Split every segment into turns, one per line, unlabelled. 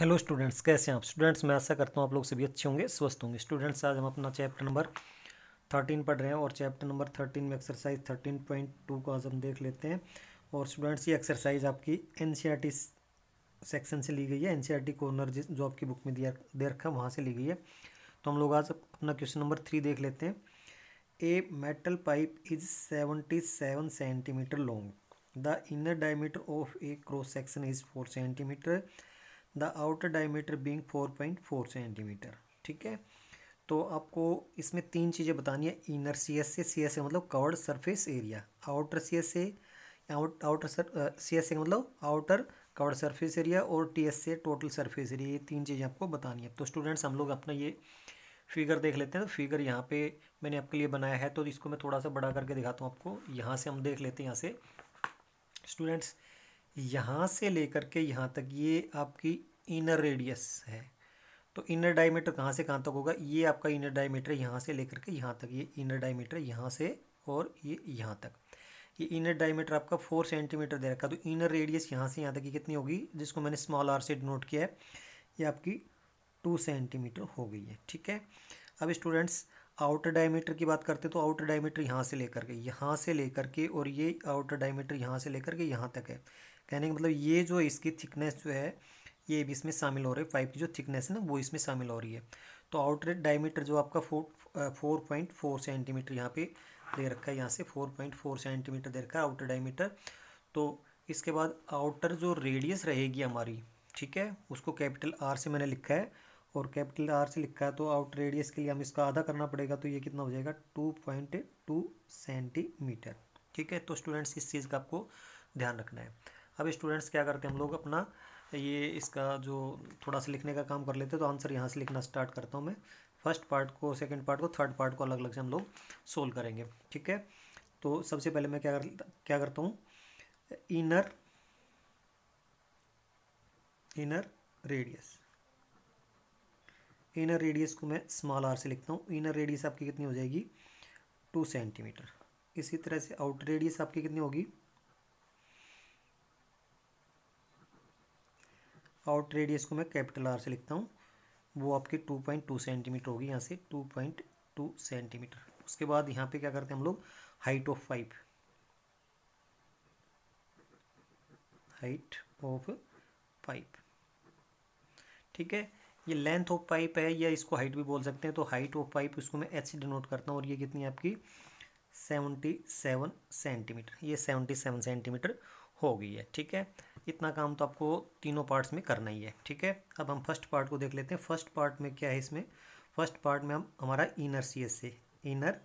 hello students कैसे हैं आप स्टूडेंट्स मैं आशा करता हूँ आप लोग सभी अच्छे होंगे स्वस्थ होंगे स्टूडेंट्स आज हम अपना चैप्टर नंबर थर्टीन पढ़ रहे हैं और चैप्टर नंबर थर्टीन में एक्सरसाइज थर्टीन पॉइंट टू को आज हम देख लेते हैं और स्टूडेंट्स ये एक्सरसाइज आपकी एन सेक्शन e से ली गई है एन कॉर्नर e जिस जो आपकी बुक में दिया दे रखा है वहाँ से ली गई है तो हम लोग आज अपना क्वेश्चन नंबर थ्री देख लेते हैं a metal pipe is seventy seven centimetre long the inner diameter of a cross section is four centimetre the outer diameter being four point four centimetre ठीक है तो आपको इसमें तीन चीज़ें बतानी है inner C S A C S A मतलब covered surface area outer C S A outer sir C S A मतलब आउटर कवर्ड सरफेस एरिया और T S A total surface area ये तीन चीज़ें आपको बतानी है तो स्टूडेंट्स हम लोग अपना ये फिगर देख लेते हैं तो फिगर यहाँ पे मैंने आपके लिए बनाया है तो इसको मैं थोड़ा सा बड़ा करके दिखाता हूँ आपको यहाँ से हम देख लेते हैं यहाँ से स्टूडेंट्स यहाँ से लेकर के यहाँ तक ये आपकी इनर रेडियस है तो इनर डायमीटर कहाँ से कहाँ तक होगा ये आपका इनर डायमीटर यहाँ से लेकर के यहाँ तक ये इनर डायमीटर यहाँ से और ये यहाँ तक ये इनर डायमीटर आपका फोर सेंटीमीटर दे रखा है तो इनर रेडियस यहाँ से यहाँ तक की कितनी होगी जिसको मैंने स्मॉल आर से डिनोट किया है ये आपकी टू सेंटीमीटर हो गई है ठीक है अब स्टूडेंट्स आउटर डायमीटर की बात करते हैं तो आउटर डायमीटर यहाँ से लेकर के यहाँ से लेकर के और ये आउटर डायमीटर यहाँ से लेकर के यहाँ तक है कहने का मतलब ये जो इसकी थिकनेस जो है ये भी इसमें शामिल हो रही है पाइप की जो थिकनेस है ना वो इसमें शामिल हो रही है तो आउटर डायमीटर जो आपका four four point four centimetre यहाँ पर दे रखा है यहाँ से फोर पॉइंट फोर सेंटीमीटर दे रखा है आउटर डायमीटर तो इसके बाद आउटर जो रेडियस रहेगी हमारी ठीक है उसको कैपिटल आर से मैंने लिखा है और कैपिटल आर से लिखा है तो आउट रेडियस के लिए हम इसका आधा करना पड़ेगा तो ये कितना हो जाएगा टू पॉइंट टू सेंटीमीटर ठीक है तो स्टूडेंट्स इस चीज़ का आपको ध्यान रखना है अब स्टूडेंट्स क्या करते हैं हम लोग अपना ये इसका जो थोड़ा सा लिखने का काम कर लेते हैं तो आंसर यहाँ से लिखना स्टार्ट करता हूँ मैं फर्स्ट पार्ट को सेकेंड पार्ट को थर्ड पार्ट को अलग अलग से हम लोग सोल्व करेंगे ठीक है तो सबसे पहले मैं क्या कर क्या करता हूँ inner inner radius inner radius को मैं स्मॉल आर से लिखता हूँ इनर रेडियस आपकी कितनी हो जाएगी टू सेंटीमीटर इसी तरह से आउटर रेडियस आपकी कितनी होगी आउट रेडियस को मैं कैपिटल आर से लिखता हूँ वो आपकी टू सेंटीमीटर होगी यहाँ से टू पॉइंट टू सेंटीमीटर उसके बाद यहाँ पे क्या करते हैं हम लोग height of pipe height of pipe ठीक है ये लेंथ ऑफ पाइप है या इसको हाइट भी बोल सकते हैं तो हाइट ऑफ पाइप इसको मैं एच डिनोट करता हूँ और ये कितनी है आपकी सेवनटी सेवन सेंटीमीटर ये सेवनटी सेवन सेंटीमीटर हो गई है ठीक है इतना काम तो आपको तीनों पार्ट्स में करना ही है ठीक है अब हम फर्स्ट पार्ट को देख लेते हैं फर्स्ट पार्ट में क्या है इसमें फर्स्ट पार्ट में हम हमारा inner C S A inner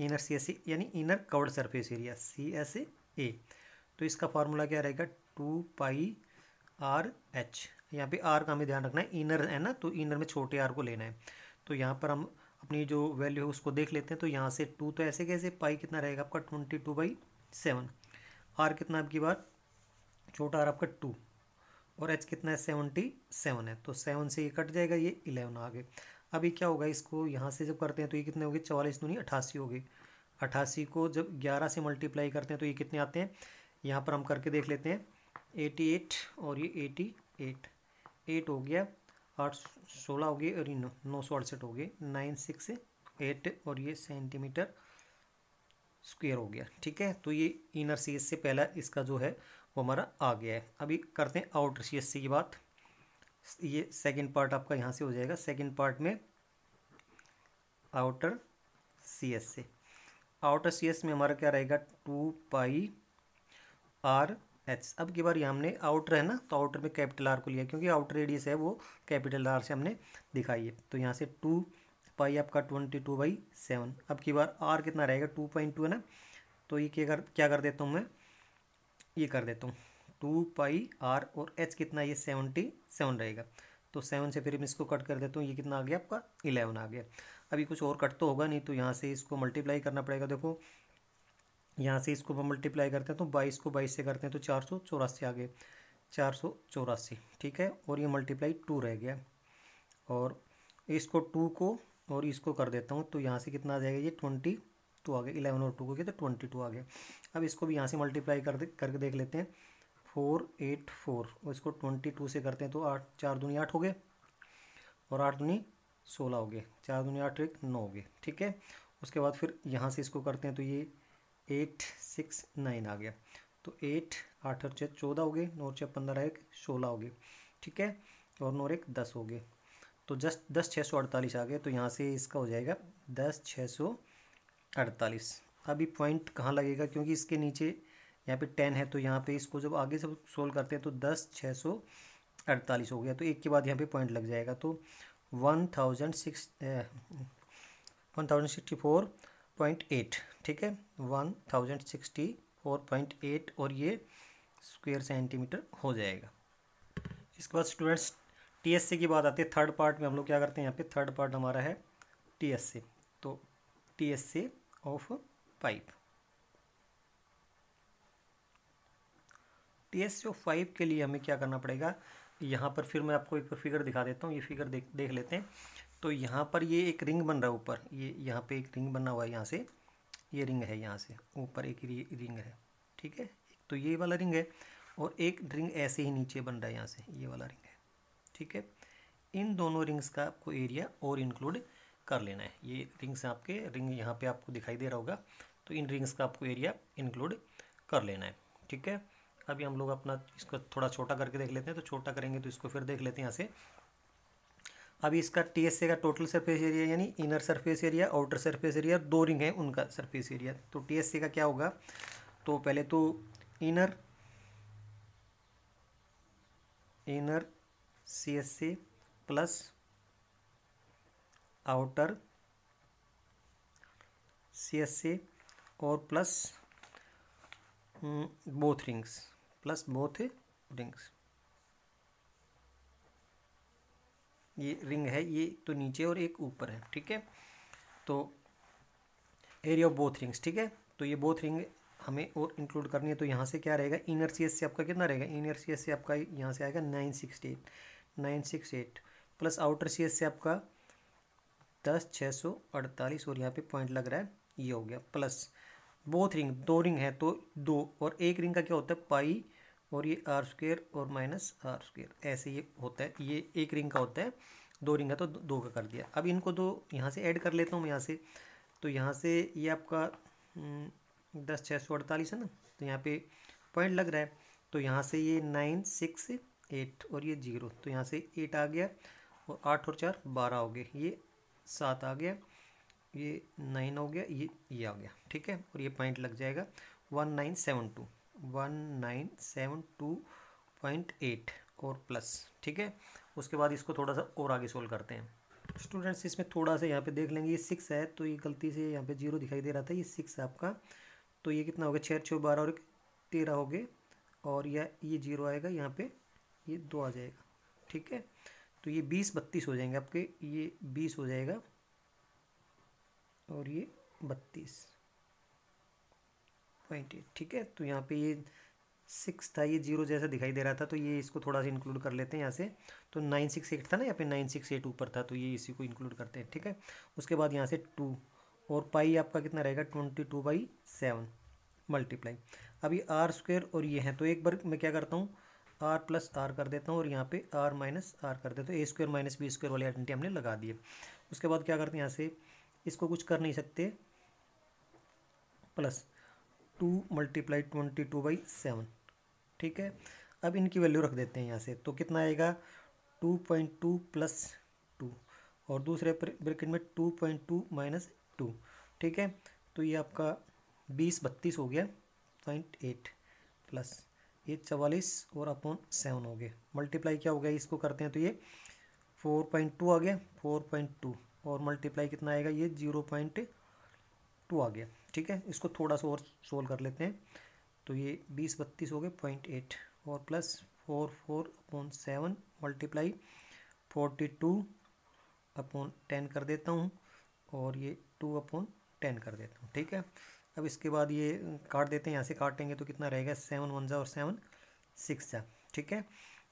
inner C S C यानी inner covered surface area C S A तो इसका फार्मूला क्या रहेगा टू पाई आर एच यहाँ पे आर का हमें ध्यान रखना है इनर है ना तो इनर में छोटे आर को लेना है तो यहाँ पर हम अपनी जो वैल्यू है उसको देख लेते हैं तो यहाँ से टू तो ऐसे कैसे पाई कितना रहेगा आपका twenty two by seven R कितना आपकी बार छोटा आर आपका टू और एच कितना है सेवनटी सेवन है तो सेवन से ये कट जाएगा ये इलेवन आ गए अभी क्या होगा इसको यहाँ से जब करते हैं तो ये कितने हो गए चवालीस दूनी अठासी हो गए अठासी को जब ग्यारह से मल्टीप्लाई करते हैं तो ये कितने आते हैं यहाँ पर हम करके देख लेते हैं एटी एट और ये एटी एट एट हो गया आठ सोलह हो गए और नौ नौ सौ अड़सठ हो गए नाइन सिक्स एट और ये सेंटीमीटर स्क्वायर हो गया ठीक है तो ये इनर सी से पहला इसका जो है वो हमारा आ गया है अभी करते हैं आउटर सी की बात ये सेकंड पार्ट आपका यहाँ से हो जाएगा सेकंड पार्ट में आउटर एस से आउटर एस में हमारा क्या रहेगा टू पाई आर एच अब की बार ये हमने आउटर है ना तो आउटर में कैपिटल आर को लिया क्योंकि आउटर रेडियस है वो कैपिटल आर से हमने दिखाई है तो यहाँ से टू पाई आपका ट्वेंटी टू बाई सेवन अब की बार आर कितना रहेगा टू पॉइंट टू है ना तो ये क्या कर क्या कर देता हूँ मैं ये कर देता हूँ टू पाई आर और एच कितना ये सेवनटी सेवन रहेगा तो सेवन से फिर मैं इसको कट कर देता हूँ ये कितना आ गया आपका इलेवन आ गया अभी कुछ और कट तो होगा नहीं तो यहाँ से इसको मल्टीप्लाई करना पड़ेगा देखो यहाँ से इसको मल्टीप्लाई करते हैं तो बाईस को बाईस से करते हैं तो चार सौ चौरासी आ गए चार सौ चौरासी ठीक है और ये मल्टीप्लाई टू रह गया और इसको टू को और इसको कर देता हूँ तो यहाँ से कितना आ जाएगा ये ट्वेंटी टू आ गया इलेवन और टू को किया तो ट्वेंटी टू आ गया अब इसको भी यहाँ से मल्टीप्लाई कर दे करके देख लेते हैं फोर एट फोर और इसको ट्वेंटी टू से करते हैं तो आठ चार दूनी आठ हो गए और आठ दूनी सोलह हो गए चार दूनी आठ एक नौ हो गए ठीक है उसके बाद फिर यहाँ से इसको करते हैं तो ये एट सिक्स नाइन आ गया तो एट आठ और छः चौदह हो गए नौ और छः पंद्रह एक सोलह हो गए ठीक है और नौ एक दस हो गए तो जस्ट दस छः सौ अड़तालीस आ गए तो यहाँ से इसका हो जाएगा दस छः सौ अड़तालीस अभी पॉइंट कहाँ लगेगा क्योंकि इसके नीचे यहाँ पे टेन है तो यहाँ पे इसको जब आगे सब सोल्व करते हैं तो दस छः सौ अड़तालीस हो गया तो एक के बाद यहाँ पे पॉइंट लग जाएगा तो one thousand six one thousand sixty four point eight ठीक है one thousand sixty four point eight और ये स्क्वेयर सेंटीमीटर हो जाएगा इसके बाद स्टूडेंट्स टीएससी की बात आती है थर्ड पार्ट में हम लोग क्या करते हैं यहाँ पे थर्ड पार्ट हमारा है टीएससी तो TSC of pipe TSC of pipe के लिए हमें क्या करना पड़ेगा यहाँ पर फिर मैं आपको एक फिगर दिखा देता हूँ ये फिगर देख देख लेते हैं तो यहाँ पर ये एक रिंग बन रहा है ऊपर ये यहाँ पे एक रिंग बना हुआ है यहाँ से ये रिंग है यहाँ से ऊपर एक रिंग है ठीक है एक तो ये वाला रिंग है और एक रिंग ऐसे ही नीचे बन रहा है यहाँ से ये वाला रिंग है ठीक है इन दोनों रिंग्स का आपको एरिया और इंक्लूड कर लेना है ये रिंग्स आपके रिंग यहाँ पे आपको दिखाई दे रहा होगा तो इन रिंग्स का आपको एरिया इंक्लूड कर लेना है ठीक है अभी हम लोग अपना इसको थोड़ा छोटा करके देख लेते हैं तो छोटा करेंगे तो इसको फिर देख लेते हैं यहाँ से अभी इसका टी एस का टोटल सरफेस एरिया यानी inner surface area outer surface area दो रिंग है उनका सरफेस एरिया तो टी एस का क्या होगा तो पहले तो inner inner C S C plus outer C S C और plus both rings plus both rings ये रिंग है ये तो नीचे और एक ऊपर है ठीक है तो एरिया ऑफ बोथ रिंग्स ठीक है तो ये बोथ रिंग हमें और इंक्लूड करनी है तो यहाँ से क्या रहेगा इनर सी से आपका कितना रहेगा इनर सी से आपका यहाँ से आएगा nine six eight nine six eight plus outer C से आपका दस छः सौ अड़तालीस और यहाँ पे पॉइंट लग रहा है ये हो गया प्लस बोथ रिंग दो रिंग है तो दो और एक रिंग का क्या होता है पाई और ये आर स्क्वेयर और माइनस आर स्क्वेयर ऐसे ये होता है ये एक रिंग का होता है दो रिंग का तो दो का कर दिया अब इनको दो यहाँ से ऐड कर लेता हूँ यहाँ से तो यहाँ से ये आपका हम्म, दस छः सौ अड़तालीस है ना तो यहाँ पे पॉइंट लग रहा है तो यहाँ से ये नाइन सिक्स एट और ये जीरो तो यहाँ से एट आ गया और आठ और चार बारह हो गए ये सात आ गया ये नाइन हो गया ये ये आ गया ठीक है और ये पॉइंट लग जाएगा one nine seven two one nine seven two point eight और प्लस ठीक है उसके बाद इसको थोड़ा सा और आगे सोल्व करते हैं स्टूडेंट्स इसमें थोड़ा सा यहाँ पे देख लेंगे ये सिक्स है तो ये गलती से यहाँ पे जीरो दिखाई दे रहा था ये सिक्स है आपका तो ये कितना हो गया छः छः बारह और तेरह हो गए और यह ये जीरो आएगा यहाँ पे ये दो आ जाएगा ठीक है तो ये बीस बत्तीस हो जाएंगे आपके ये बीस हो जाएगा और ये बत्तीस पॉइंट एट ठीक है तो यहाँ पे ये सिक्स था ये जीरो जैसा दिखाई दे रहा था तो ये इसको थोड़ा सा इंक्लूड कर लेते हैं यहाँ से तो नाइन सिक्स एट था ना यहाँ पे नाइन सिक्स एट ऊपर था तो ये इसी को इंक्लूड करते हैं ठीक है उसके बाद यहाँ से टू और पाई आपका कितना रहेगा twenty two by seven multiply अभी आर स्क्वेयर और ये है तो एक बार मैं क्या करता हूँ आर प्लस आर कर देता हूँ और यहाँ पे आर माइनस आर कर देता हूँ A square minus B square वाली आइडेंटिटी हमने लगा दी उसके बाद क्या करते हैं यहाँ से इसको कुछ कर नहीं सकते plus two multiply twenty two by seven ठीक है अब इनकी वैल्यू रख देते हैं यहाँ से तो कितना आएगा two point two plus two और दूसरे ब्रैकेट में two point two minus two ठीक है तो ये आपका बीस बत्तीस हो गया पॉइंट एट प्लस ये चवालीस और अपॉन सेवन हो गए मल्टीप्लाई क्या हो गया इसको करते हैं तो ये फोर पॉइंट टू आ गया फोर पॉइंट टू और मल्टीप्लाई कितना आएगा ये जीरो पॉइंट टू आ गया ठीक है इसको थोड़ा सा और सोल्व कर लेते हैं तो ये बीस बत्तीस हो गए पॉइंट एट और plus four four upon seven multiply forty two upon ten कर देता हूँ और ये टू अपॉन टेन कर देता हूँ ठीक है अब इसके बाद ये काट देते हैं यहाँ से काटेंगे तो कितना रहेगा सेवन वन जा और सेवन सिक्स जा ठीक है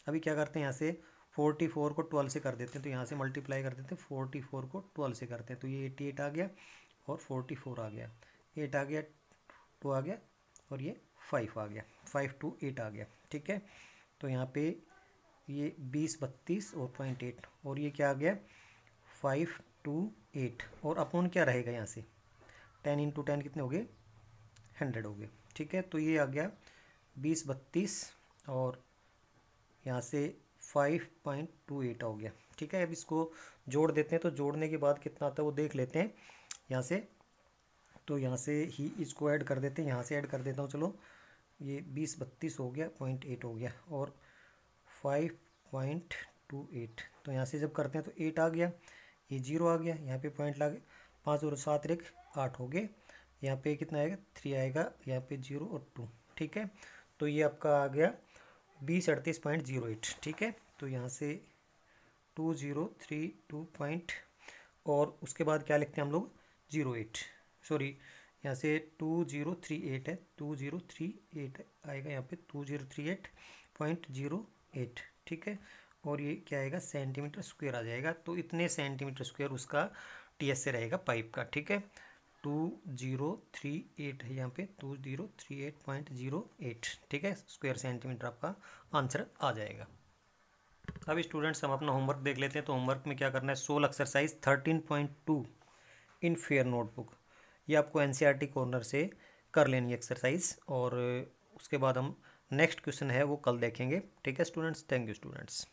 अभी क्या करते हैं यहाँ से फोर्टी फोर को ट्वेल्व से कर देते हैं तो यहाँ से मल्टीप्लाई कर देते हैं फोर्टी फोर को ट्वेल्व से करते हैं तो ये एट्टी एट आ गया और फोर्टी फोर आ गया एट आ गया टू आ गया और ये फाइव आ गया फाइव टू एट आ गया ठीक है तो यहाँ पे ये बीस बत्तीस और पॉइंट एट और ये क्या आ गया फाइव टू एट और अपॉन क्या रहेगा यहाँ से टेन इंटू टेन कितने हो गए हंड्रेड हो गए ठीक है तो ये आ गया बीस बत्तीस और यहाँ से फाइव पॉइंट टू एट हो गया ठीक है अब इसको जोड़ देते हैं तो जोड़ने के बाद कितना आता है वो देख लेते हैं यहाँ से तो यहाँ से ही इसको ऐड कर देते हैं यहाँ से ऐड कर देता हूँ चलो ये बीस बत्तीस हो गया पॉइंट एट हो गया और फाइव पॉइंट टू एट तो यहाँ से जब करते हैं तो एट आ गया ये जीरो आ गया यहाँ पे पॉइंट ला गया पाँच और सात एक आठ हो गए यहाँ पे कितना आएगा थ्री आएगा यहाँ पे जीरो और टू ठीक है तो ये आपका आ गया बीस अड़तीस पॉइंट जीरो एट ठीक है तो यहाँ से two zero three two point और उसके बाद क्या लिखते हैं हम लोग जीरो एट सॉरी यहाँ से टू जीरो थ्री एट है टू जीरो थ्री एट आएगा यहाँ पे two zero three eight point zero eight ठीक है और ये क्या आएगा सेंटीमीटर स्क्वायर आ जाएगा तो इतने सेंटीमीटर स्क्वायर उसका टी एस से रहेगा पाइप का ठीक है टू जीरो थ्री एट है यहाँ पे two zero three eight point zero eight ठीक है स्क्वायर सेंटीमीटर आपका आंसर आ जाएगा अब स्टूडेंट्स हम अपना होमवर्क देख लेते हैं तो होमवर्क में क्या करना है solve exercise thirteen point two in fair notebook ये आपको एन कॉर्नर e से कर लेनी एक्सरसाइज और उसके बाद हम नेक्स्ट क्वेश्चन है वो कल देखेंगे ठीक है स्टूडेंट्स थैंक यू स्टूडेंट्स